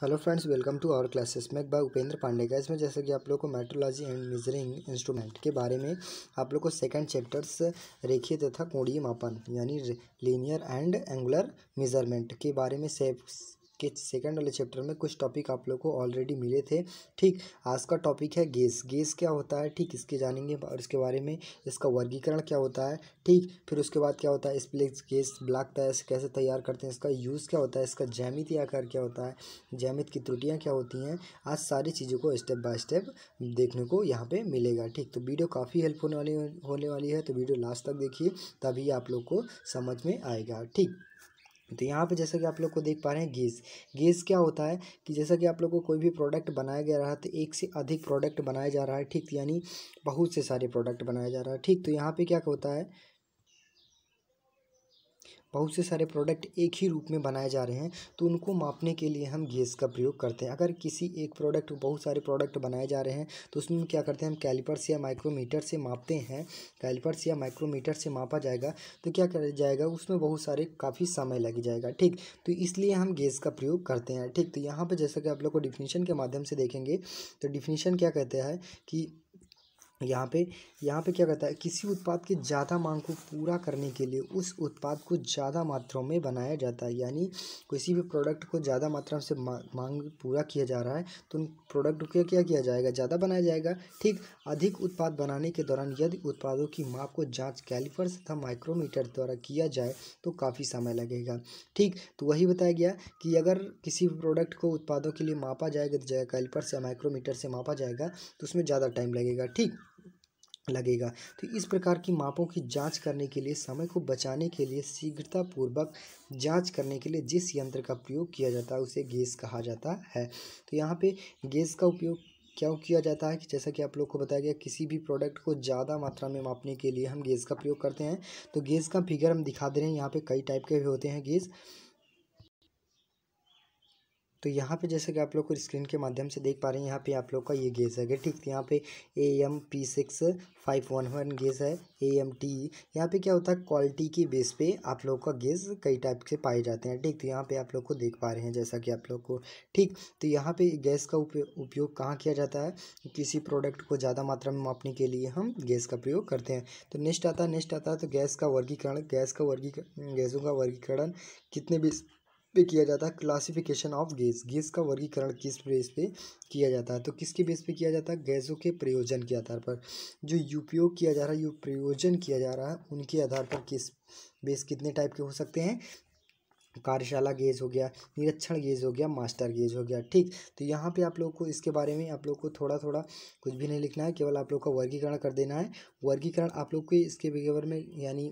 hello friends welcome to our classes मैं by Upendra Pandey का इसमें जैसे कि आप लोग को मेट्रोलॉजी एंड मेजरिंग इंस्ट्रूमेंट के बारे में आप लोग को सेकंड चैप्टर्स रेखीय तथा कोणीय मापन यानी लीनियर एंड एंगुलर मेजरमेंट के बारे में सेफ के सेकंड वाले चैप्टर में कुछ टॉपिक आप लोग को ऑलरेडी मिले थे ठीक आज का टॉपिक है गैस गैस क्या होता है ठीक इसके जानेंगे और इसके बारे में इसका वर्गीकरण क्या होता है ठीक फिर उसके बाद क्या होता है स्प्लेक्स गैस ब्लैक तैयार कैसे तैयार करते हैं इसका यूज़ क्या होता है इसका जैमित आकार क्या होता है जैमित की त्रुटियाँ क्या होती हैं आज सारी चीज़ों को स्टेप बाय स्टेप देखने को यहाँ पर मिलेगा ठीक तो वीडियो काफ़ी हेल्प होने वाली होने वाली है तो वीडियो लास्ट तक देखिए तभी आप लोग को समझ में आएगा ठीक तो यहाँ पे जैसा कि आप लोग को देख पा रहे हैं गेज गेज क्या होता है कि जैसा कि आप लोग को कोई भी प्रोडक्ट बनाया गया रहा तो एक से अधिक प्रोडक्ट बनाया जा रहा है ठीक यानी बहुत से सारे प्रोडक्ट बनाया जा रहा है ठीक तो यहाँ पे क्या होता है बहुत से सारे प्रोडक्ट एक ही रूप में बनाए जा रहे हैं तो उनको मापने के लिए हम गेज का प्रयोग करते हैं अगर किसी एक प्रोडक्ट बहुत सारे प्रोडक्ट बनाए जा रहे हैं तो उसमें क्या करते हैं हम कैलिपर्स या माइक्रोमीटर से मापते हैं कैलिपर्स या माइक्रोमीटर से मापा जाएगा तो क्या कर जाएगा उसमें बहुत सारे काफ़ी समय लग जाएगा ठीक तो इसलिए हम गेज का प्रयोग करते हैं ठीक तो यहाँ पर जैसा कि आप लोग को डिफिनीशन के माध्यम से देखेंगे तो डिफिनीशन क्या कहते हैं कि यहाँ पे यहाँ पे क्या कहता है किसी उत्पाद की ज़्यादा मांग को पूरा करने के लिए उस उत्पाद को ज़्यादा मात्रा में बनाया जाता है यानी किसी भी प्रोडक्ट को ज़्यादा मात्रा से मांग पूरा किया जा रहा है तो उन प्रोडक्ट को क्या किया जाएगा ज़्यादा बनाया जाएगा ठीक अधिक उत्पाद बनाने के दौरान यदि उत्पादों की माप को जाँच कैलिपर्स तथा माइक्रोमीटर द्वारा किया जाए तो काफ़ी समय लगेगा ठीक तो वही बताया गया कि अगर किसी प्रोडक्ट को उत्पादों के लिए मापा जाएगा तो कैलिफर्स या माइक्रोमीटर से मापा जाएगा तो उसमें ज़्यादा टाइम लगेगा ठीक लगेगा तो इस प्रकार की मापों की जांच करने के लिए समय को बचाने के लिए शीघ्रतापूर्वक जांच करने के लिए जिस यंत्र का प्रयोग किया जाता है उसे गैस कहा जाता है तो यहाँ पे गैस का उपयोग क्या किया जाता है कि जैसा कि आप लोग को बताया गया किसी भी प्रोडक्ट को ज़्यादा मात्रा में मापने के लिए हम गैस का प्रयोग करते हैं तो गैस का फिगर हम दिखा दे रहे हैं यहाँ पर कई टाइप के भी होते हैं गैस तो यहाँ पे जैसे कि आप लोग को स्क्रीन के माध्यम से देख पा रहे हैं यहाँ पे आप लोग का ये गेज है ठीक तो यहाँ पे A M P six five one one gauge है ए एम टी यहाँ पे क्या होता है क्वालिटी के बेस पे आप लोग का गेज कई टाइप के पाए जाते हैं ठीक तो यहाँ पे आप लोग को देख पा रहे हैं जैसा कि आप लोग को ठीक तो यहाँ पे गैस का उपयोग कहाँ किया जाता है किसी प्रोडक्ट को ज़्यादा मात्रा में मापने के लिए हम गैस का प्रयोग करते हैं तो नेक्स्ट आता है नेक्स्ट आता है तो गैस का वर्गीकरण गैस का वर्गीकरण गैसों का वर्गीकरण कितने भी पे किया जाता है क्लासिफिकेशन ऑफ गैस गैस का वर्गीकरण किस बेस पे किया जाता है तो किसके बेस पे किया जाता है गैसों के प्रयोजन के आधार पर जो उपयोग किया जा रहा है जो प्रयोजन किया जा रहा है उनके आधार पर किस बेस कितने टाइप के हो सकते हैं कार्यशाला गेज हो गया निरीक्षण गेज हो गया मास्टर गेज हो गया ठीक तो यहाँ पे आप लोग को इसके बारे में आप लोग को थोड़ा थोड़ा कुछ भी नहीं लिखना है केवल आप लोग का वर्गीकरण कर देना है वर्गीकरण आप लोग को इसके बिगेवर में यानी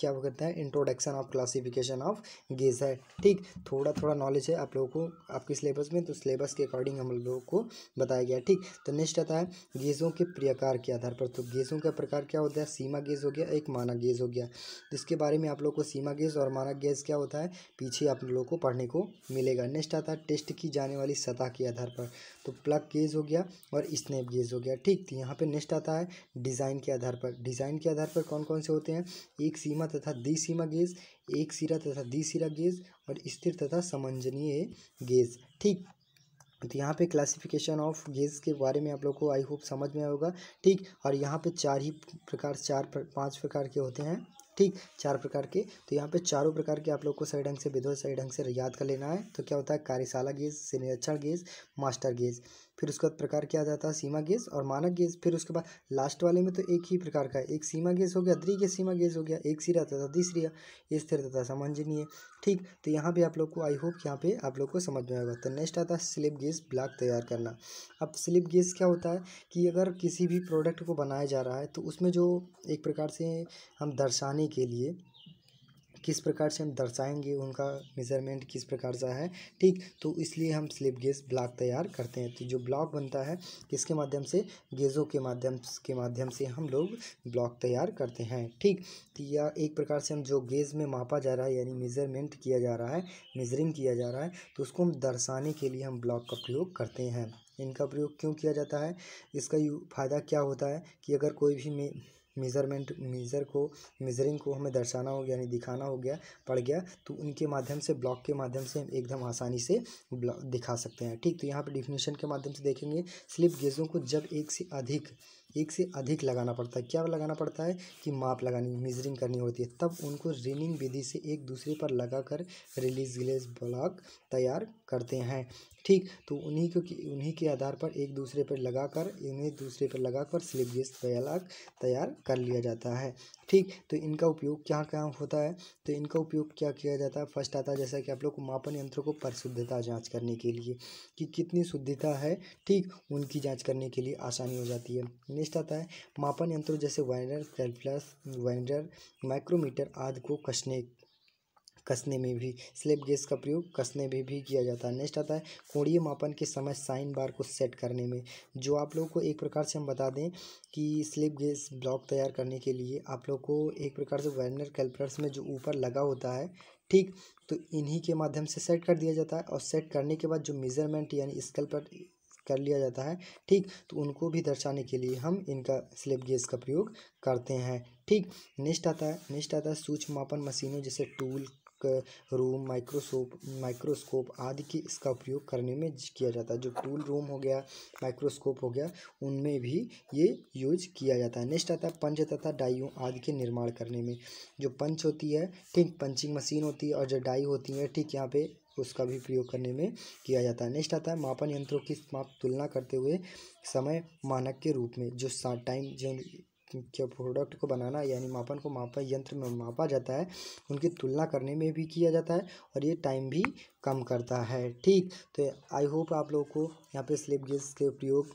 क्या वो करते हैं introduction of classification of gauge है ठीक थोड़ा थोड़ा नॉलेज है आप लोगों को आपके सिलेबस में तो सिलेबस के अकॉर्डिंग हम लोगों को बताया गया ठीक तो नेक्स्ट आता है गेजों के प्रकार के आधार पर तो गेजों का प्रकार क्या होता है सीमा गेज हो गया एक माना गेज हो गया तो इसके बारे में आप लोग को सीमा गेज और माना गेज क्या होता है पीछे आप लोगों को पढ़ने को मिलेगा नेक्स्ट आता है टेस्ट की जाने वाली सतह के आधार पर तो प्लग गेज हो गया और स्नैप गेज हो गया ठीक तो यहाँ पर नेक्स्ट आता है डिज़ाइन के आधार पर डिज़ाइन के आधार पर कौन कौन से होते हैं एक सीमा सीमा तथा दी सीमा गेज एक सिरा तथा दी सिरा गेज और स्थिर तथा समंजनीय गेज ठीक तो यहाँ पे क्लासिफिकेशन ऑफ गेज के बारे में आप लोगों को आई होप समझ में होगा ठीक और यहाँ पे चार ही प्रकार चार प्र, पांच प्रकार के होते हैं ठीक चार प्रकार के तो यहाँ पे चारों प्रकार के आप लोग को सही ढंग से विधो सही ढंग से याद कर लेना है तो क्या होता है कार्यशाला गेज सिनेचर गेज मास्टर गेज फिर उसके बाद प्रकार क्या जाता है सीमा गेज और मानक गेज फिर उसके बाद लास्ट वाले में तो एक ही प्रकार का है एक सीमा गेज हो गया द्री के सीमा गेज हो गया एक सिरा तथा ये स्थिर तथा समंजनीय ठीक तो यहाँ पे आप लोग को आई होप यहाँ पे आप लोग को समझ में आएगा तो नेक्स्ट आता है स्लिप गेज ब्लॉक तैयार करना अब स्लिप गेज क्या होता है कि अगर किसी भी प्रोडक्ट को बनाया जा रहा है तो उसमें जो एक प्रकार से हम दर्शाने के लिए किस प्रकार से हम दर्शाएंगे उनका मेज़रमेंट किस प्रकार सा है ठीक तो इसलिए हम स्लिप गेज ब्लॉक तैयार करते हैं तो जो ब्लॉक बनता है किसके माध्यम से गेज़ों के माध्यम के माध्यम से हम लोग ब्लॉक तैयार करते हैं ठीक तो या एक प्रकार से हम जो गेज में मापा जा रहा है यानी मेज़रमेंट किया जा रहा है मेजरिंग किया जा रहा है तो उसको हम दर्शाने के लिए हम ब्लॉक का प्रयोग करते हैं इनका प्रयोग क्यों किया जाता है इसका फ़ायदा क्या होता है कि अगर कोई भी मेज़रमेंट मेज़र को मेज़रिंग को हमें दर्शाना हो गया यानी दिखाना हो गया पड़ गया तो उनके माध्यम से ब्लॉक के माध्यम से हम एकदम आसानी से दिखा सकते हैं ठीक तो यहाँ पर डिफिनेशन के माध्यम से देखेंगे स्लिप गेजों को जब एक से अधिक एक से अधिक लगाना पड़ता है क्या लगाना पड़ता है कि माप लगानी मेजरिंग करनी होती है तब उनको रिनिंग विधि से एक दूसरे पर लगाकर रिलीज ग्लेस ब्लॉक तैयार करते हैं ठीक तो उन्हीं को उन्हीं के आधार पर एक दूसरे पर लगाकर इन्हें दूसरे पर लगाकर स्लिप ग्लेस ब्लॉक तैयार कर लिया जाता है ठीक तो इनका उपयोग क्या क्या होता है तो इनका उपयोग क्या किया जाता है फर्स्ट आता है जैसा कि आप लोग को मापन यंत्रों को परिशुद्धता जांच करने के लिए कि कितनी शुद्धता है ठीक उनकी जांच करने के लिए आसानी हो जाती है नेक्स्ट आता है मापन यंत्रों जैसे वाइंडर कैलकुलस वाइंडर माइक्रोमीटर आदि को कसने कसने में भी स्लेब गेज का प्रयोग कसने में भी भी किया जाता है नेक्स्ट आता है कोणीय मापन के समय साइन बार को सेट करने में जो आप लोगों को एक प्रकार से हम बता दें कि स्लेब गेज ब्लॉक तैयार करने के लिए आप लोग को एक प्रकार से वर्नर कैलकुलर्स में जो ऊपर लगा होता है ठीक तो इन्हीं के माध्यम से सेट कर दिया जाता है और सेट करने के बाद जो मेजरमेंट यानी स्केल कर लिया जाता है ठीक तो उनको भी दर्शाने के लिए हम इनका स्लिप गेज का प्रयोग करते हैं ठीक नेक्स्ट आता है नेक्स्ट आता है सूक्ष्म मापन मशीनों जैसे टूल रूम माइक्रोसोप माइक्रोस्कोप आदि की इसका उपयोग करने में किया जाता है जो टूल रूम हो गया माइक्रोस्कोप हो गया उनमें भी ये यूज किया जाता है नेक्स्ट आता है पंच तथा डाइयों आदि के निर्माण करने में जो पंच होती है ठीक पंचिंग मशीन होती है और जो डाई होती है ठीक यहाँ पे उसका भी प्रयोग करने में किया जाता है नेक्स्ट आता है मापन यंत्रों की माप तुलना करते हुए समय मानक के रूप में जो टाइम जो के प्रोडक्ट को बनाना यानी मापन को मापा यंत्र में मापा जाता है उनकी तुलना करने में भी किया जाता है और ये टाइम भी कम करता है ठीक तो आई होप आप लोगों को यहाँ पे स्लिप गेज के प्रयोग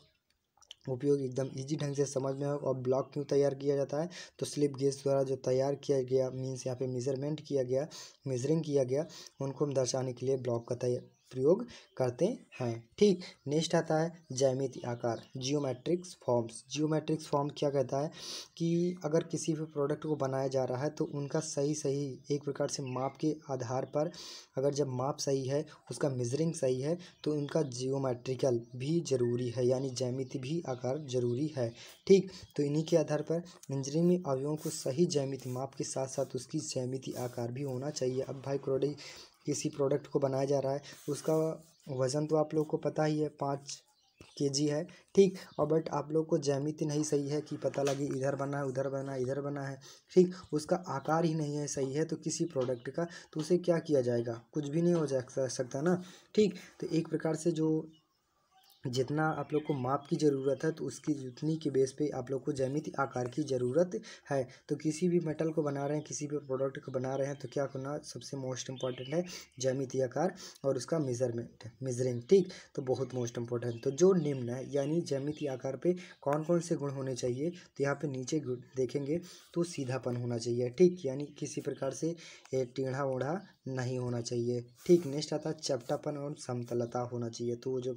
उपयोग एकदम इजी ढंग से समझ में हो और ब्लॉक क्यों तैयार किया जाता है तो स्लिप गेज द्वारा जो तैयार किया गया मीन्स यहाँ पे मेजरमेंट किया गया मेजरिंग किया गया उनको हम दर्शाने के लिए ब्लॉक का तैयार प्रयोग करते हैं ठीक नेक्स्ट आता है जैमिति आकार जियोमेट्रिक्स फॉर्म्स जियोमेट्रिक्स फॉर्म क्या कहता है कि अगर किसी भी प्रोडक्ट को बनाया जा रहा है तो उनका सही सही एक प्रकार से माप के आधार पर अगर जब माप सही है उसका मेजरिंग सही है तो उनका जियोमेट्रिकल भी ज़रूरी है यानी जैमिति भी आकार ज़रूरी है ठीक तो इन्हीं के आधार पर इंजीनियरिंग में अवयवों को सही जैमिति माप के साथ साथ उसकी जैमिति आकार भी होना चाहिए अब भाई क्रोडी किसी प्रोडक्ट को बनाया जा रहा है उसका वज़न तो आप लोग को पता ही है पाँच के जी है ठीक और बट आप लोग को जैमिति नहीं सही है कि पता लगे इधर बना है उधर बना है इधर बना है ठीक उसका आकार ही नहीं है सही है तो किसी प्रोडक्ट का तो उसे क्या किया जाएगा कुछ भी नहीं हो जा सकता ना ठीक तो एक प्रकार से जो जितना आप लोग को माप की ज़रूरत है तो उसकी उतनी के बेस पे आप लोग को जैमिति आकार की ज़रूरत है तो किसी भी मेटल को बना रहे हैं किसी भी प्रोडक्ट को बना रहे हैं तो क्या करना सबसे मोस्ट इम्पॉर्टेंट है जैमिति आकार और उसका मेजरमेंट मेजरिंग ठीक तो बहुत मोस्ट इम्पॉर्टेंट तो जो निम्न है यानी जैमिति आकार पर कौन कौन से गुण होने चाहिए तो यहाँ पर नीचे देखेंगे तो सीधापन होना चाहिए ठीक यानी किसी प्रकार से टेढ़ा ओढ़ा नहीं होना चाहिए ठीक नेक्स्ट आता है चपटापन और समतलता होना चाहिए तो वो जो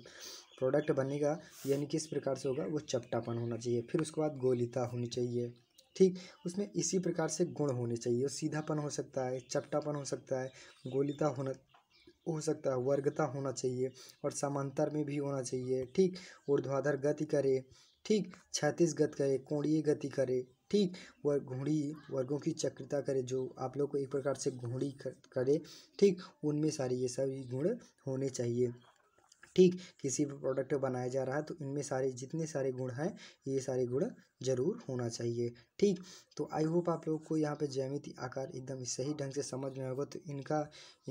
प्रोडक्ट बनेगा यानी किस प्रकार से होगा वो चपटापन होना चाहिए फिर उसके बाद गोलिता होनी चाहिए ठीक उसमें इसी प्रकार से गुण होने चाहिए सीधापन हो सकता है चपटापन हो सकता है गोलिता होना हो सकता है वर्गता होना चाहिए और समांतर में भी होना चाहिए ठीक ऊर्ध्वाधर गति करे ठीक छत्तीस गति करे कोणीय गति करे ठीक वह घूड़ी वर्गों की चक्रता करे जो आप लोग को एक प्रकार से घोड़ी करे ठीक उनमें सारी ये सभी गुण होने चाहिए ठीक किसी भी प्रोडक्ट बनाया जा रहा है तो इनमें सारे जितने सारे गुण हैं ये सारे गुण जरूर होना चाहिए ठीक तो आई होप आप लोग को यहाँ पे जैमिति आकार एकदम सही ढंग से समझ में होगा तो इनका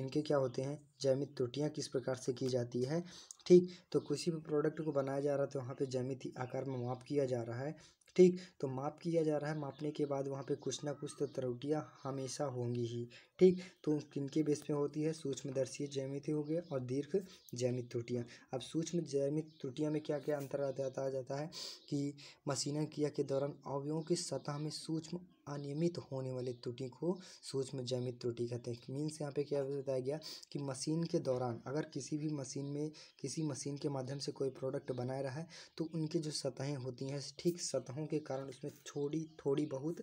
इनके क्या होते हैं जैमित त्रुटियाँ किस प्रकार से की जाती है ठीक तो किसी भी प्रोडक्ट को बनाया जा रहा है तो वहाँ पर जैमिति आकार में माप किया जा रहा है ठीक तो माप किया जा रहा है मापने के बाद वहाँ पे कुछ ना कुछ तो त्रुटियाँ हमेशा होंगी ही ठीक तो किनके बेस में होती है सूक्ष्मदर्शीय जैमित हो गया और दीर्घ जैमित त्रुटियाँ अब सूक्ष्म जैमित त्रुटियाँ में क्या क्या अंतर आ जाता आ जाता है कि मशीन क्रिया के दौरान अवयवों की सतह में सूक्ष्म अनियमित होने वाले त्रुटि को सूक्ष्म जैमित त्रुटि कहते हैं मीन्स यहाँ पे क्या बताया गया कि मशीन के दौरान अगर किसी भी मशीन में किसी मशीन के माध्यम से कोई प्रोडक्ट बनाया रहा है तो उनकी जो सतहें होती हैं ठीक सतहों के कारण उसमें थोड़ी थोड़ी बहुत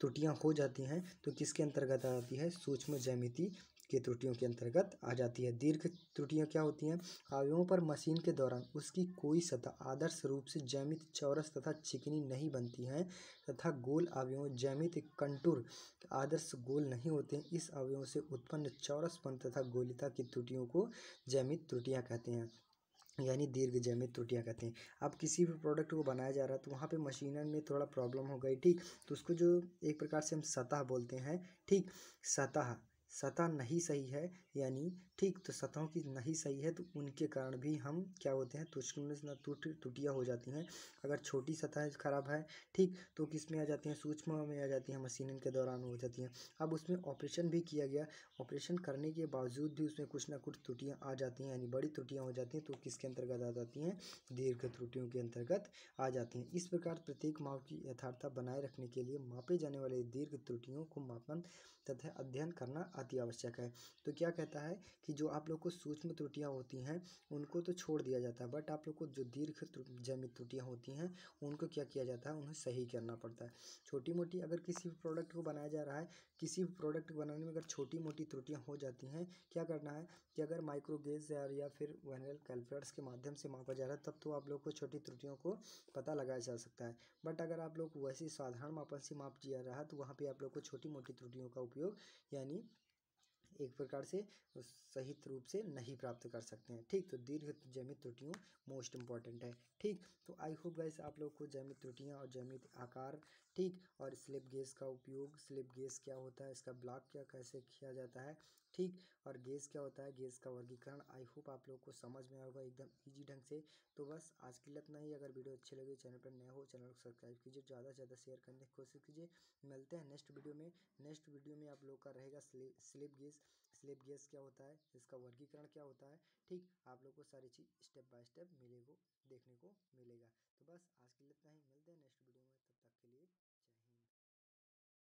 त्रुटियाँ हो जाती हैं तो किसके अंतर्गत आती है सूक्ष्म जैमिति की त्रुटियों के अंतर्गत आ जाती है दीर्घ त्रुटियाँ क्या होती हैं अवयवों पर मशीन के दौरान उसकी कोई सतह आदर्श रूप से जैमित चौरस तथा चिकनी नहीं बनती हैं तथा गोल अवयव जैमित कंटूर आदर्श गोल नहीं होते हैं इस अवयों से उत्पन्न चौरसपन तथा गोलिता की त्रुटियों को जैमित त्रुटियाँ कहते हैं यानी दीर्घ जैमित त्रुटियाँ कहते हैं अब किसी भी प्रोडक्ट को बनाया जा रहा है तो वहाँ पे मशीनर में थोड़ा प्रॉब्लम हो गई ठीक तो उसको जो एक प्रकार से हम सतह बोलते हैं ठीक सतह सतह नहीं सही है यानी ठीक तो सतहों की नहीं सही है तो उनके कारण भी हम क्या होते हैं तुष्ण टूट टूटियाँ हो जाती हैं अगर छोटी सतह खराब है ठीक तो किस में आ जाती हैं सूक्ष्म में आ जाती हैं मशीन के दौरान हो जाती हैं अब उसमें ऑपरेशन भी किया गया ऑपरेशन करने के बावजूद भी उसमें कुछ ना कुछ त्रुटियाँ आ जाती हैं यानी बड़ी त्रुटियाँ हो जाती हैं तो किसके अंतर्गत आ जाती हैं दीर्घ त्रुटियों के अंतर्गत आ जाती हैं इस प्रकार प्रत्येक माप की यथार्थता बनाए रखने के लिए मापे जाने वाले दीर्घ त्रुटियों को मापन तथा अध्ययन करना अति आवश्यक है तो क्या कहता है कि जो आप लोग को सूक्ष्म त्रुटियाँ होती हैं उनको तो छोड़ दिया जाता है बट आप लोग को जो दीर्घ जनित त्रुटियाँ होती हैं उनको क्या किया जाता है उन्हें सही करना पड़ता है छोटी मोटी अगर किसी भी प्रोडक्ट को बनाया जा रहा है किसी भी प्रोडक्ट को बनाने में अगर छोटी मोटी त्रुटियाँ हो जाती हैं क्या करना है कि अगर माइक्रोगेज या, फिर वनरल कैलकुलेटर्स के माध्यम से मापा जा रहा है तब तो आप लोग को छोटी त्रुटियों को पता लगाया जा सकता है बट अगर आप लोग वैसे साधारण मापन से माप किया रहा है तो वहाँ पर आप लोग को छोटी मोटी त्रुटियों का उपयोग यानी एक प्रकार से सहित रूप से नहीं प्राप्त कर सकते हैं ठीक तो दीर्घ जैमित त्रुटियों मोस्ट इंपॉर्टेंट है ठीक तो आई होप गाइस आप लोग को जैमित त्रुटियाँ और जैमित आकार ठीक और स्लिप गेज का उपयोग स्लिप गेज क्या होता है इसका ब्लॉक क्या कैसे किया जाता है ठीक और गैस क्या होता है गैस का वर्गीकरण आई होप आप लोग को समझ में आएगा एकदम इजी ढंग से तो बस आज के लिए इतना ही अगर वीडियो अच्छी लगे चैनल पर नए हो चैनल को सब्सक्राइब कीजिए ज़्यादा से ज़्यादा शेयर करने की कोशिश कीजिए मिलते हैं नेक्स्ट वीडियो में नेक्स्ट वीडियो में आप लोग का रहेगा स्लिप गैस स्लिप गैस क्या होता है इसका वर्गीकरण क्या होता है ठीक आप लोग को सारी चीज़ स्टेप बाय स्टेप मिलेगा देखने को मिलेगा तो बस आज के लिए इतना ही मिलते हैं नेक्स्ट वीडियो में तब